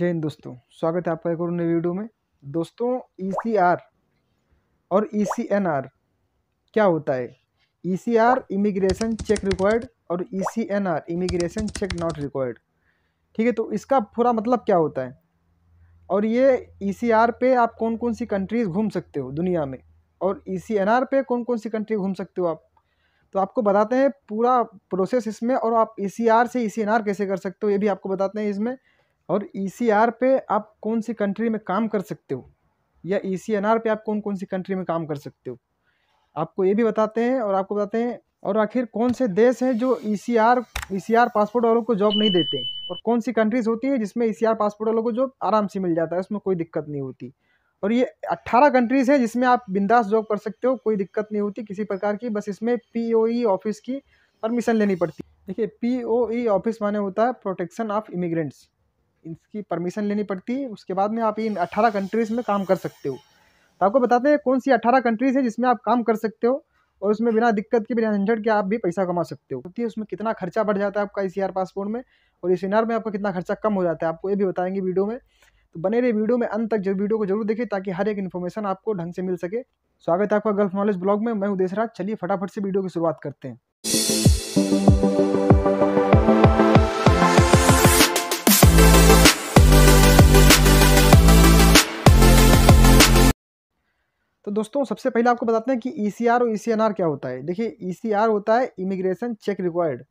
जय हिंद दोस्तों स्वागत है आपका एक और नई वीडियो में दोस्तों ई e और ई e क्या होता है E C immigration check required और E C immigration check not required ठीक है तो इसका पूरा मतलब क्या होता है और ये ई e पे आप कौन कौन सी कंट्रीज़ घूम सकते हो दुनिया में और ई पे कौन कौन सी कंट्री घूम सकते हो आप तो आपको बताते हैं पूरा प्रोसेस इसमें और आप ई से ई कैसे कर सकते हो ये भी आपको बताते हैं इसमें और ई e पे आप कौन सी कंट्री में काम कर सकते हो या ई e पे आप कौन कौन सी कंट्री में काम कर सकते हो आपको ये भी बताते हैं और आपको बताते हैं और आखिर कौन से देश हैं जो ई सी पासपोर्ट वालों को जॉब नहीं देते और कौन सी कंट्रीज होती हैं जिसमें ई e पासपोर्ट वालों को जॉब आराम से मिल जाता है उसमें कोई दिक्कत नहीं होती और ये 18 कंट्रीज़ हैं जिसमें आप बिंदास जॉब कर सकते हो कोई दिक्कत नहीं होती किसी प्रकार की बस इसमें पी ऑफिस की परमिशन लेनी पड़ती देखिए पी ऑफिस माने होता है प्रोटेक्शन ऑफ इमिग्रेंट्स इसकी परमिशन लेनी पड़ती है उसके बाद में आप इन अट्ठारह कंट्रीज़ में काम कर सकते हो तो आपको बताते हैं कौन सी अट्ठारह कंट्रीज़ है जिसमें आप काम कर सकते हो और उसमें बिना दिक्कत के बिना झंझट के आप भी पैसा कमा सकते हो क्योंकि उसमें कितना खर्चा बढ़ जाता है आपका इस पासपोर्ट e में और इस में आपका कितना खर्चा कम हो जाता है आपको ये भी बताएंगे वीडियो में तो बने रहे वीडियो में अंत तक जब वीडियो को जरूर देखें ताकि हर एक इन्फॉर्मेशन आपको ढंग से मिल सके स्वागत है आपका गल्फ नॉलेज ब्लॉग में मैं हूं देशराज चलिए फटाफट से वीडियो की शुरुआत करते हैं तो दोस्तों सबसे पहले आपको बताते हैं कि ई e और ई e क्या होता है देखिए ई e होता है इमिग्रेशन चेक रिक्वायर्ड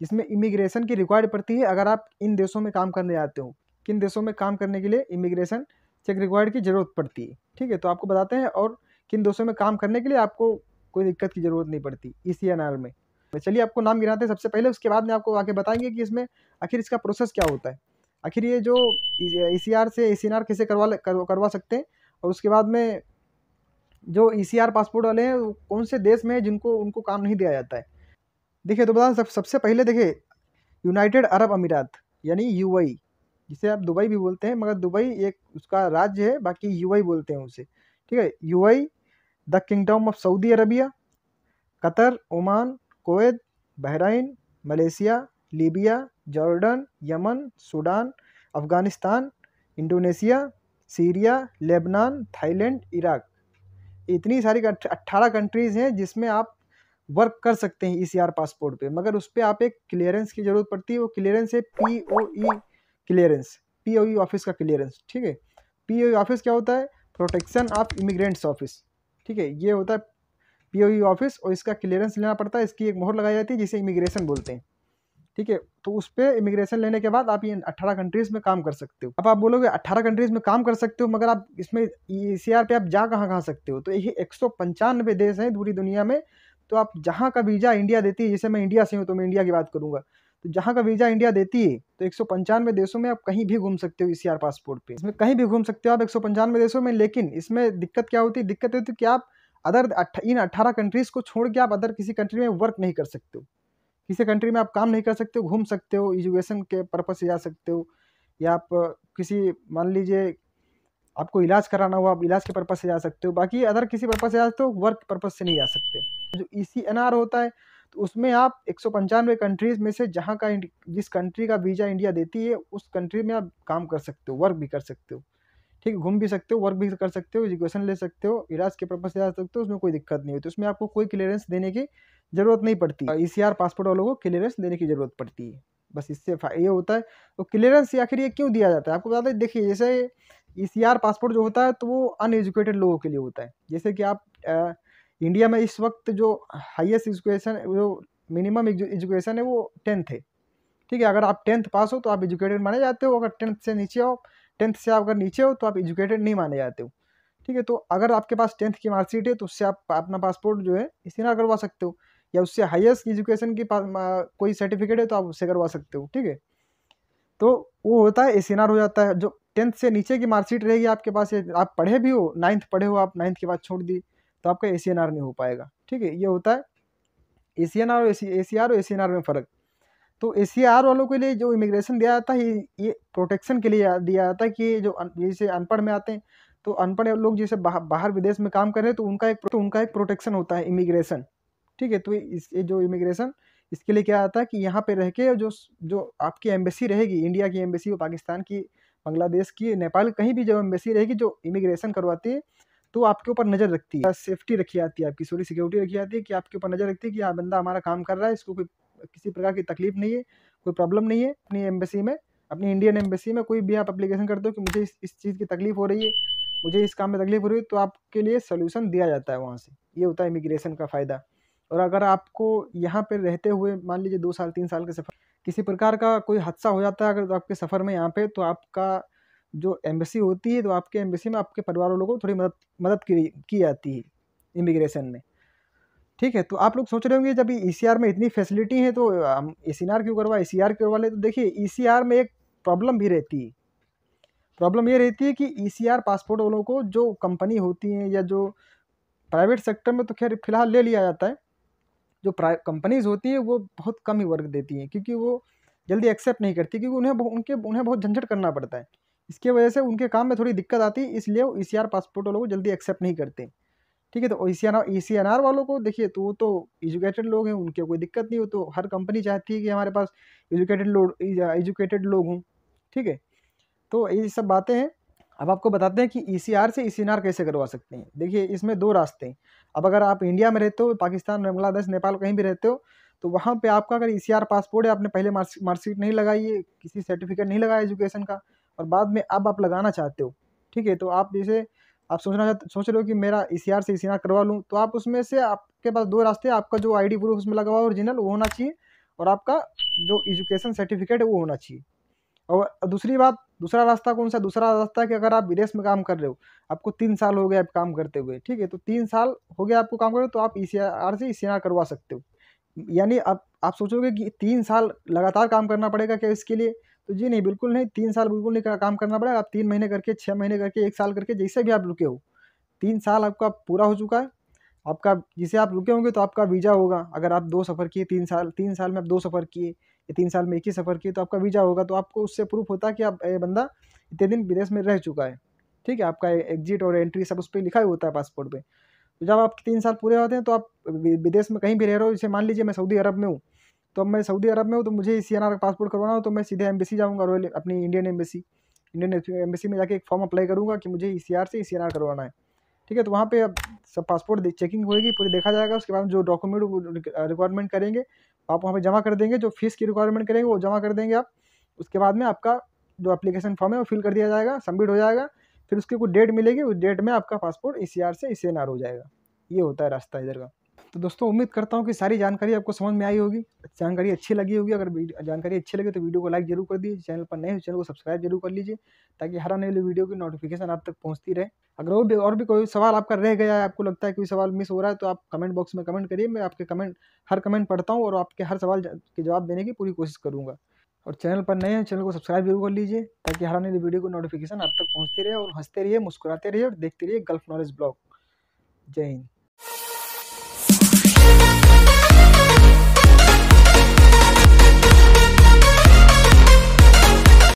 जिसमें इमिग्रेशन की रिक्वायर्ड पड़ती है अगर आप इन देशों में काम करने जाते हो किन देशों में काम करने के लिए इमिग्रेशन चेक रिक्वायर्ड की ज़रूरत पड़ती है ठीक है तो आपको बताते हैं और किन देशों में काम करने के लिए आपको कोई दिक्कत की ज़रूरत नहीं पड़ती ई में तो चलिए आपको नाम गिनाते हैं सबसे पहले उसके बाद में आपको आगे बताएंगे कि इसमें आखिर इसका प्रोसेस क्या होता है आखिर ये जो ई से ए कैसे करवा करवा सकते हैं और उसके बाद में जो ई e पासपोर्ट वाले हैं कौन से देश में जिनको उनको काम नहीं दिया जाता है देखिए तो बता सबसे पहले देखिए यूनाइटेड अरब अमीरात यानी यू e, जिसे आप दुबई भी बोलते हैं मगर दुबई एक उसका राज्य है बाकी यू e बोलते हैं उसे ठीक है I the kingdom of Saudi Arabia Qatar Oman Kuwait Bahrain Malaysia Libya Jordan Yemen Sudan Afghanistan Indonesia Syria Lebanon Thailand Iraq इतनी सारी अट्ठारह कंट्रीज़ हैं जिसमें आप वर्क कर सकते हैं ई सी आर पासपोर्ट पे मगर उस पर आप एक क्लियरेंस की ज़रूरत पड़ती है वो क्लियरेंस है P O E clearance P O E office का क्लियरेंस ठीक है पी ओ ई ऑफिस क्या होता है प्रोटेक्शन ऑफ इमिग्रेंट्स ऑफिस ठीक है ये होता है पी ओ ई ऑफिस और इसका क्लियरेंस लेना पड़ता है इसकी एक मोहर लगाई जाती है जिसे इमिग्रेशन बोलते हैं ठीक है तो उस पर इमिग्रेशन लेने के बाद आप ये अट्ठारह कंट्रीज़ में काम कर सकते हो अब आप बोलोगे अट्ठारह कंट्रीज़ में काम कर सकते हो मगर आप इसमें ई e सी पे आप जा कहाँ कहाँ सकते हो तो यही एक सौ पंचानवे देश हैं पूरी दुनिया में तो आप जहाँ का वीज़ा इंडिया देती है जैसे मैं इंडिया से हूँ तो मैं इंडिया की बात करूँगा तो जहाँ का वीज़ा इंडिया देती है तो एक देशों में आप कहीं भी घूम सकते हो ई पासपोर्ट पर इसमें कहीं भी घूम सकते हो आप एक देशों में लेकिन इसमें दिक्कत क्या होती है दिक्कत होती है कि आप अदर इन अट्ठारह कंट्रीज़ को छोड़ के आप अदर किसी कंट्री में वर्क नहीं कर सकते हो किसी कंट्री में आप काम नहीं कर सकते हो घूम सकते हो एजुकेशन के पर्पज़ से जा सकते हो या आप किसी मान लीजिए आपको इलाज कराना हो आप इलाज के पर्पज़ से जा सकते हो बाकी अदर किसी पर्पज़ से जा सकते हो वर्क पर्पज़ से नहीं जा सकते जो ई सी एन आर होता है तो उसमें आप एक कंट्रीज़ में से जहाँ का जिस कंट्री का वीज़ा इंडिया देती है उस कंट्री में आप काम कर सकते हो वर्क भी कर सकते हो ठीक घूम भी सकते हो वर्क भी कर सकते हो एजुकेशन ले सकते हो इलाज के पर्पज़ से जा सकते हो उसमें कोई दिक्कत नहीं होती उसमें आपको कोई क्लियरेंस देने की ज़रूरत नहीं पड़ती ई सी आर पासपोर्ट वालों को क्लियरेंस देने की ज़रूरत पड़ती है बस इससे ये होता है तो क्लियरेंस आखिर ये क्यों दिया जाता है आपको बता दें देखिए जैसे ई सी आर पासपोर्ट जो होता है तो वो अनएजुकेटेड लोगों के लिए होता है जैसे कि आप आ, इंडिया में इस वक्त जो हाईएस्ट एजुकेशन जो मिनिमम एजुकेशन है वो टेंथ है ठीक है अगर आप टेंथ पास हो तो आप एजुकेटेड माने जाते हो अगर टेंथ से नीचे हो टेंथ से आप अगर नीचे हो तो आप एजुकेटेड नहीं माने जाते हो ठीक है तो अगर आपके पास टेंथ की मार्कशीट है तो उससे आप अपना पासपोर्ट जो है इसी ना करवा सकते हो या उससे हाईएस्ट एजुकेशन की कोई सर्टिफिकेट है तो आप उससे करवा सकते हो ठीक है तो वो होता है एसिन हो जाता है जो टेंथ से नीचे की मार्कशीट रहेगी आपके पास आप पढ़े भी हो नाइन्थ पढ़े हो आप नाइन्थ के बाद छोड़ दी तो आपका ए नहीं हो पाएगा ठीक है ये होता है A C N R A C R और ए सी एन आर में फ़र्क तो ए सी आर वालों के लिए जो इमिग्रेशन दिया जाता है ये प्रोटेक्शन के लिए दिया जाता है कि जो जैसे अनपढ़ में आते हैं तो अनपढ़ लोग जैसे बाहर विदेश में काम कर रहे हैं तो उनका एक तो उनका एक प्रोटेक्शन होता है इमिग्रेशन ठीक है तो ये जो इमिग्रेशन इसके लिए क्या आता है कि यहाँ पे रह के जो जो आपकी एम्बेसी रहेगी इंडिया की एम्बेसी वो पाकिस्तान की बांग्लादेश की नेपाल कहीं भी जब एम्बेसी रहेगी जो इमिग्रेशन करवाती है तो आपके ऊपर नज़र रखती है सेफ्टी रखी जाती है आपकी सॉरी सिक्योरिटी रखी जाती है कि आपके ऊपर नज़र रखती है कि यहाँ बंदा हमारा काम कर रहा है इसको कोई किसी प्रकार की तकलीफ नहीं है कोई प्रॉब्लम नहीं है अपनी एम्बेसी में अपनी इंडियन एम्बेसी में कोई भी आप अप्लीकेशन करते हो कि मुझे इस, इस चीज़ की तकलीफ हो रही है मुझे इस काम में तकलीफ हो रही है तो आपके लिए सोल्यूशन दिया जाता है वहाँ से ये होता है इमिग्रेशन का फ़ायदा और अगर आपको यहाँ पर रहते हुए मान लीजिए दो साल तीन साल के सफ़र किसी प्रकार का कोई हादसा हो जाता है अगर तो आपके सफ़र में यहाँ पे तो आपका जो एम्बेसी होती है तो आपके एम्बेसी में आपके परिवार वालों को थोड़ी मदद मदद की की जाती है इमिग्रेशन में ठीक है तो आप लोग सोच रहे होंगे जब ई e में इतनी फैसिलिटी है तो हम ए e ई क्यों e करवा ई करवा ले तो देखिए ई में एक प्रॉब्लम भी रहती है प्रॉब्लम ये रहती है कि ई पासपोर्ट वालों को जो कंपनी होती हैं या जो प्राइवेट सेक्टर में तो खैर फिलहाल ले लिया जाता है जो प्राइ कंपनीज़ होती है वो बहुत कम ही वर्क देती हैं क्योंकि वो जल्दी एक्सेप्ट नहीं करती क्योंकि उन्हें उनके उन्हें बहुत झंझट करना पड़ता है इसके वजह से उनके काम में थोड़ी दिक्कत आती है इसलिए वो ई e पासपोर्ट वालों को जल्दी एक्सेप्ट नहीं करते ठीक है तो ई सी एन आर वालों को देखिए तो वो तो एजुकेटेड लोग हैं उनके कोई दिक्कत नहीं हो तो हर कंपनी चाहती है कि हमारे पास एजुकेटेड लोग एजुकेटेड लोग हों ठीक है तो ये सब बातें हैं अब आपको बताते हैं कि ई e से ई e कैसे करवा सकते हैं देखिए इसमें दो रास्ते हैं अब अगर आप इंडिया में रहते हो पाकिस्तान बांग्लादेश नेपाल कहीं भी रहते हो तो वहाँ पे आपका अगर ई e पासपोर्ट है आपने पहले मार्कशीट नहीं लगाई है किसी सर्टिफिकेट नहीं लगाया एजुकेशन का और बाद में अब आप लगाना चाहते हो ठीक है तो आप जैसे आप सोचना चाहते सोच रहे हो कि मेरा ई e से ई e करवा लूँ तो आप उसमें से आपके पास दो रास्ते आपका जो आई प्रूफ उसमें लगा हुआ ओरिजिनल वो होना चाहिए और आपका जो एजुकेशन सर्टिफिकेट है वो होना चाहिए और दूसरी बात दूसरा रास्ता कौन सा दूसरा रास्ता है कि अगर आप विदेश में काम कर रहे हो आपको तीन साल हो गए आप काम करते हुए ठीक है तो तीन साल हो गया आपको काम कर रहे हो तो आप ई e से ई e करवा सकते हो यानी आप आप सोचोगे कि तीन साल लगातार काम करना पड़ेगा क्या इसके लिए तो जी नहीं बिल्कुल नहीं तीन साल बिल्कुल नहीं काम करना पड़ेगा आप तीन महीने करके छः महीने करके एक साल करके जैसे भी आप रुके हो तीन साल आपका पूरा हो चुका है आपका जिसे आप रुके होंगे तो आपका वीज़ा होगा अगर आप दो सफ़र किए तीन साल तीन साल में आप दो सफ़र किए या तीन साल में एक ही सफ़र किए तो आपका वीज़ा होगा तो आपको उससे प्रूफ होता है कि आप बंदा इतने दिन विदेश में रह चुका है ठीक है आपका एग्जिट और एंट्री सब उस पर लिखा ही होता है पासपोर्ट पर तो जब आप तीन साल पूरे होते हैं तो आप विदेश में कहीं भी रह रहे हो जैसे मान लीजिए मैं सऊदी अरब में हूँ तो अब मैं सऊदी अरब में हूँ तो मुझे सी एन आर का पासपोर्ट करवाना हो तो मैं सीधे एम्बेसी जाऊँगा रॉयल अपनी इंडियन एम्बेसी इंडियन एम्बेसी में जाके एक फॉर्म अप्लाई करूँगा कि मुझे ई सी आर से ई सी एन आर करवाना है ठीक है तो वहाँ पे अब सब पासपोर्ट चेकिंग होगी पूरी देखा जाएगा उसके बाद जो डॉक्यूमेंट रिक्वायरमेंट करेंगे आप वहाँ पे जमा कर देंगे जो फीस की रिक्वायरमेंट करेंगे वो जमा कर देंगे आप उसके बाद में आपका जो अप्लीकेशन फॉर्म है वो फिल कर दिया जाएगा सबमिट हो जाएगा फिर उसकी कुछ डेट मिलेगी उस डेट में आपका पासपोर्ट ई e से ई e हो जाएगा ये होता है रास्ता इधर का तो दोस्तों उम्मीद करता हूँ कि सारी जानकारी आपको समझ में आई होगी जानकारी अच्छी लगी होगी अगर जानकारी अच्छी लगी तो वीडियो को लाइक जरूर कर दीजिए चैनल पर नए हो चैनल को सब्सक्राइब जरूर कर लीजिए ताकि हर आने वाली वीडियो की नोटिफिकेशन आप तक पहुँचती रहे अगर और भी और भी कोई सवाल आपका रह गया है आपको लगता है कोई सवाल मिस हो रहा है तो आप कमेंट बॉक्स में कमेंट करिए मैं आपके कमेंट हर कमेंट पढ़ता हूँ और आपके हर सवाल के जवाब देने की पूरी कोशिश करूँगा और चैनल पर नए हैं चैनल को सब्सक्राइब जरूर कर लीजिए ताकि हर आने वाली वीडियो की नोटिफिकेशन आप तक पहुँचती रहे और हंसते रहिए मुस्कुराते रहिए और देखते रहिए गल्फ नॉलेज ब्लॉग जय हिंद